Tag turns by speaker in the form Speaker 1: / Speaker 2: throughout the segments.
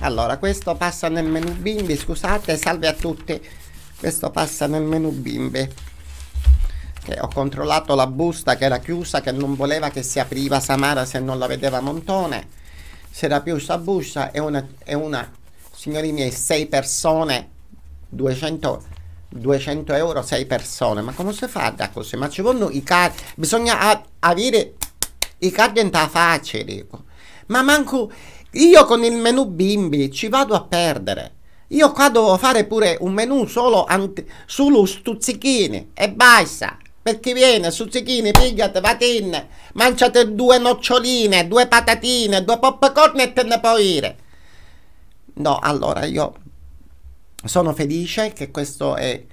Speaker 1: allora questo passa nel menu bimbi scusate salve a tutti questo passa nel menu bimbi che ho controllato la busta che era chiusa che non voleva che si apriva Samara se non la vedeva Montone si era chiusa busta e una, e una signori miei sei persone 200 200 euro 6 persone ma come si fa da così ma ci vogliono i card bisogna avere i card in faccia dico ma manco io con il menu bimbi ci vado a perdere. Io qua devo fare pure un menu solo anti- solo stuzzichini e basta. Per chi viene, stuzzichini, pigliate, vatin, mangiate due noccioline, due patatine, due popcorn e te ne puoi ire. No, allora io sono felice che questo è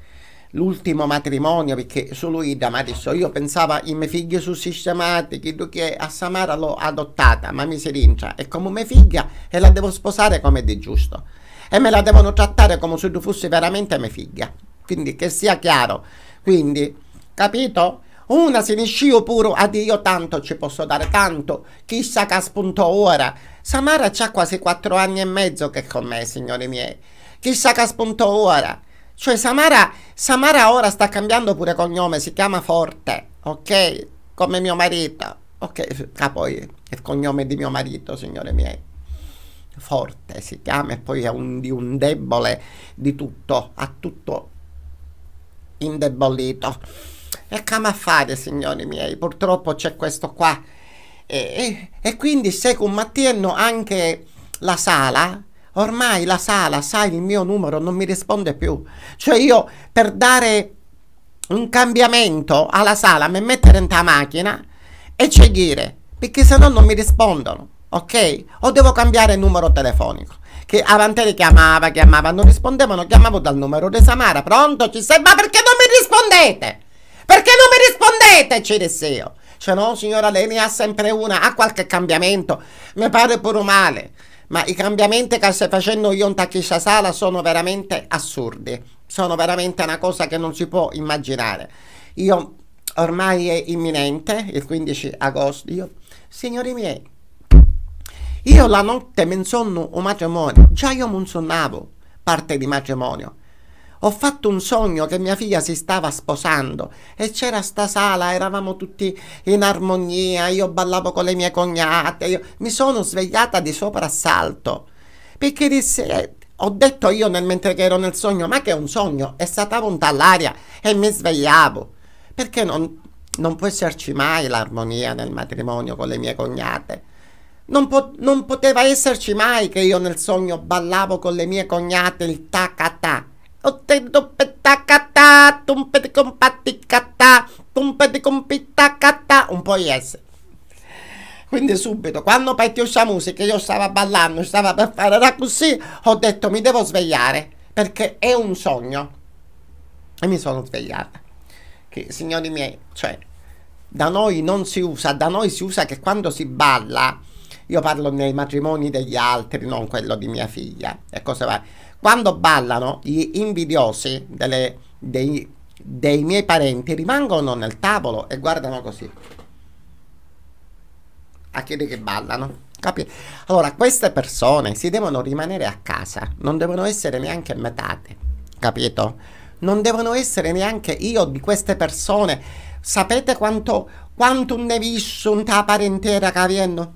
Speaker 1: l'ultimo matrimonio perché solo Ida mi ha io pensavo i miei figli sono sistemati che a Samara l'ho adottata ma mi si rincia è come mia figlia e la devo sposare come di giusto e me la devono trattare come se tu fossi veramente mia figlia quindi che sia chiaro quindi capito? Una se ne scio pure a Dio tanto ci posso dare tanto, chissà che spunto ora. Samara c'ha quasi quattro anni e mezzo che è con me, signori miei. Chissà che spunto ora. Cioè Samara, Samara ora sta cambiando pure cognome, si chiama Forte, ok? Come mio marito, ok? Ah poi è il cognome di mio marito, signore miei. Forte si chiama e poi è un, di un debole di tutto, ha tutto indebolito. E come a fare, signori miei? Purtroppo c'è questo qua. E, e, e quindi se con Mattienno anche la sala ormai la sala sa il mio numero, non mi risponde più. Cioè io per dare un cambiamento alla sala, mi mettere in ta macchina e c'è dire, perché sennò non mi rispondono, ok? O devo cambiare numero telefonico. Che Avanteri chiamava, chiamava, non rispondevano, chiamavo dal numero di Samara, pronto, ci sei, ma perché non mi rispondete? Perché non mi rispondete, Cireseo? Cioè no, signora, lei ne ha sempre una, ha qualche cambiamento, mi pare pure male ma i cambiamenti che stai facendo io in Takisha Sala sono veramente assurdi, sono veramente una cosa che non si può immaginare. Io ormai è imminente, il 15 agosto, io, signori miei, io la notte mi insonno un matrimonio, già io non sonnavo parte di matrimonio, ho fatto un sogno che mia figlia si stava sposando e c'era sta sala, eravamo tutti in armonia, io ballavo con le mie cognate, io mi sono svegliata di soprassalto. Perché disse, eh, ho detto io nel, mentre che ero nel sogno, ma che è un sogno, è stata punta all'aria e mi svegliavo. Perché non, non può esserci mai l'armonia nel matrimonio con le mie cognate? Non, po non poteva esserci mai che io nel sogno ballavo con le mie cognate il tacatà. -tac un po' yes quindi subito quando partì uscì musica io stavo ballando stavo per fare la così ho detto mi devo svegliare perché è un sogno e mi sono svegliata che signori miei cioè da noi non si usa da noi si usa che quando si balla io parlo nei matrimoni degli altri, non quello di mia figlia. E cosa va? Quando ballano, gli invidiosi delle, dei, dei miei parenti rimangono nel tavolo e guardano così. A chiedere che ballano. Capi? Allora, queste persone si devono rimanere a casa, non devono essere neanche metate, capito? Non devono essere neanche io di queste persone. Sapete quanto, quanto ne vissuta parentela che avendo?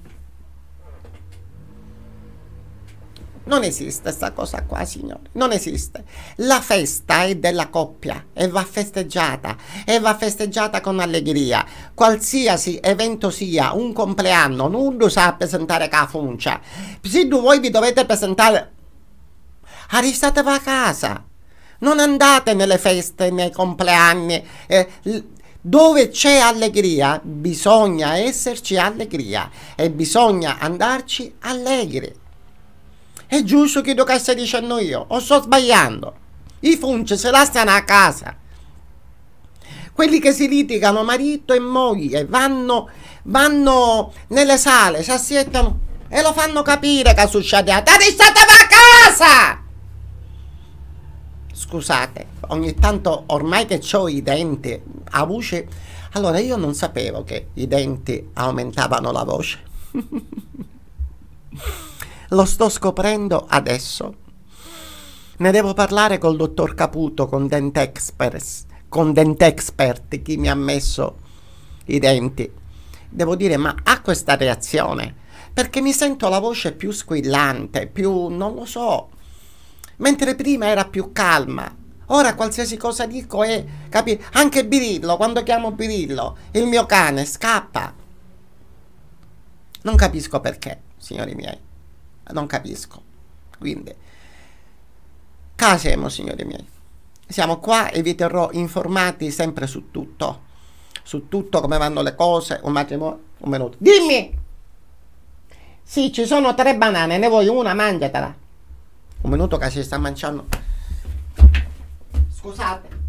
Speaker 1: Non esiste questa cosa qua, signori, non esiste. La festa è della coppia e va festeggiata, e va festeggiata con allegria. Qualsiasi evento sia, un compleanno, non lo sa presentare cafuncia. Se voi vi dovete presentare... arrivate a casa, non andate nelle feste, nei compleanni. Eh, dove c'è allegria, bisogna esserci allegria e bisogna andarci allegri. È giusto che quello che stai dicendo io, o sto sbagliando? I funci se la stanno a casa. Quelli che si litigano marito e moglie vanno, vanno nelle sale, si assiettano e lo fanno capire che succede. Date state a casa! Scusate, ogni tanto ormai che ho i denti a voce... Allora io non sapevo che i denti aumentavano la voce. Lo sto scoprendo adesso. Ne devo parlare col dottor Caputo, con Dentexperts, con Dentexpert, chi mi ha messo i denti. Devo dire, ma ha questa reazione? Perché mi sento la voce più squillante, più... non lo so. Mentre prima era più calma, Ora qualsiasi cosa dico è, Capi? Anche Birillo, quando chiamo Birillo, il mio cane scappa. Non capisco perché, signori miei non capisco. Quindi, casemo, signori miei. Siamo qua e vi terrò informati sempre su tutto. Su tutto come vanno le cose, un matrimonio, un minuto. Dimmi! Sì, ci sono tre banane, ne vuoi una, mangiatela. Un minuto che si sta mangiando. Scusate.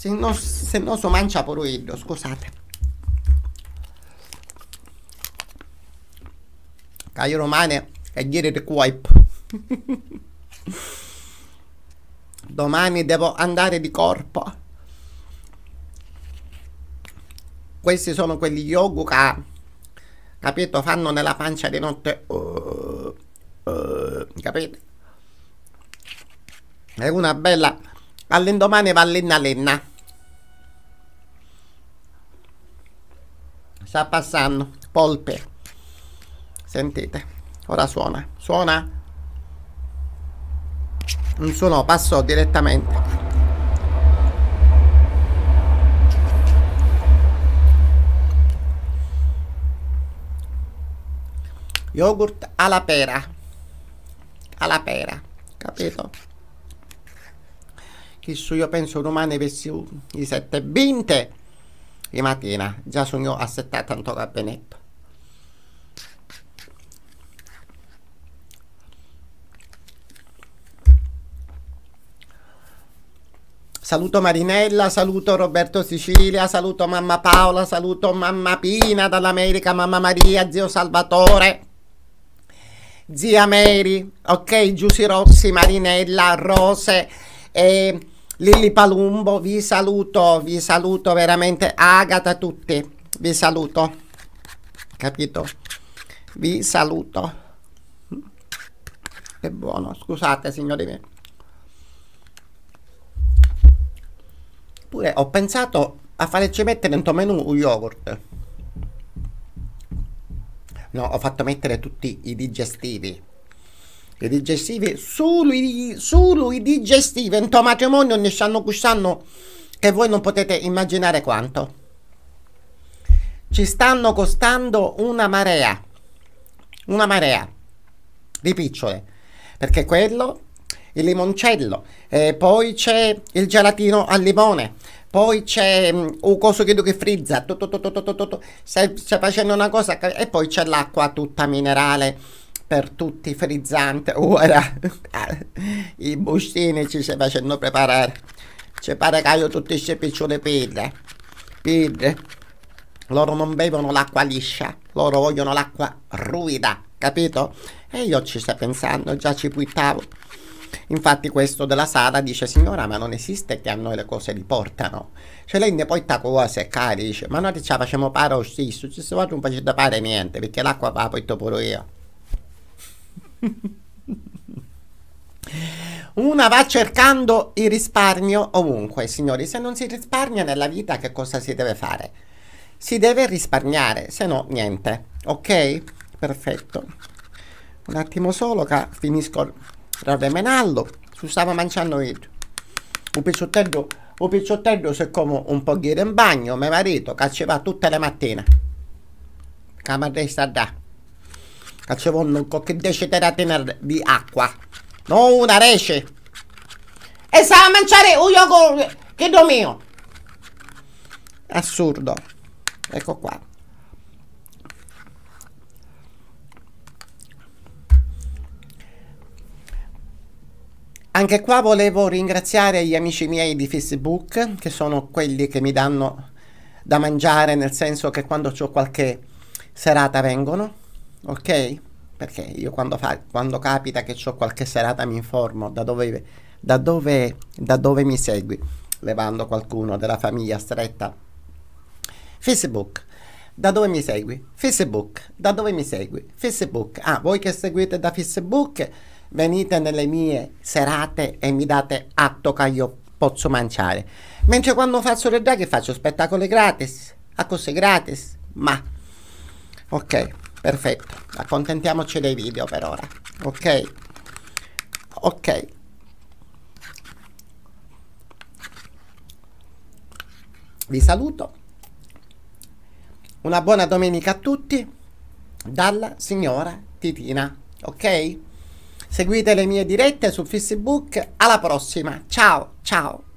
Speaker 1: se no, se no so mangia poroello, scusate. Caio Romane e ieri requipe. Domani devo andare di corpo. Questi sono quelli yogurt che, capito, fanno nella pancia di notte. Uh, uh, capite? È una bella... All'indomani va lenna lenna. sta passando polpe sentite ora suona suona non suonò passò direttamente yogurt alla pera alla pera capito che su io penso un umano avessi di sette binte di mattina, già sognò assettata tanto a Benetto. Saluto Marinella, saluto Roberto Sicilia, saluto mamma Paola, saluto mamma Pina dall'America, mamma Maria, zio Salvatore, zia Mary, ok, Giussi Rossi, Marinella, Rose e Lilli Palumbo, vi saluto, vi saluto veramente, Agata tutti, vi saluto, capito? Vi saluto. Che buono, scusate signori miei. Pure ho pensato a farci mettere nel tuo menù un yogurt. No, ho fatto mettere tutti i digestivi le digestive, solo i, solo i digestive in tuo matrimonio ne stanno gustando che voi non potete immaginare quanto. Ci stanno costando una marea, una marea di picciole, perché quello, il limoncello, eh, poi c'è il gelatino al limone, poi c'è un mm, coso credo che frizza, tutto, tutto, tutto, tutto, stai facendo una cosa e poi c'è l'acqua tutta minerale per tutti frizzante ora eh, i bustini ci si facendo preparare ci pare che io tutti questi piccioli pille pille loro non bevono l'acqua liscia loro vogliono l'acqua ruida capito? e io ci sto pensando già ci puittavo Infatti questo della Sara dice signora ma non esiste che a noi le cose li portano. Cioè lei ne poi ta cose cari dice ma noi ce la facciamo pare lo stesso, ci si vuole non facciamo fare niente perché l'acqua va poi dopo io. Una va cercando il risparmio ovunque, signori. Se non si risparmia nella vita, che cosa si deve fare? Si deve risparmiare, se no niente. Ok? Perfetto. Un attimo solo che finisco il ravemenallo. Su stavo mangiando io. Un picciottello, un picciottello se come un po' in bagno, mio marito, che ci va tutte le mattine. Camera resta da ci vogliono qualche deceteratina di acqua. Non una rece. E sa a mangiare un yogurt che do mio. Assurdo. Ecco qua. Anche qua volevo ringraziare gli amici miei di Facebook, che sono quelli che mi danno da mangiare, nel senso che quando ho qualche serata vengono ok? Perché io quando, fa, quando capita che ho qualche serata mi informo da dove, da, dove, da dove mi segui, levando qualcuno della famiglia stretta. Facebook, da dove mi segui? Facebook, da dove mi segui? Facebook, ah, voi che seguite da Facebook, venite nelle mie serate e mi date atto che io posso mangiare. Mentre quando faccio le draghe faccio spettacoli gratis, a cose gratis, ma... Ok perfetto accontentiamoci dei video per ora ok ok vi saluto una buona domenica a tutti dalla signora Titina ok seguite le mie dirette su facebook alla prossima ciao ciao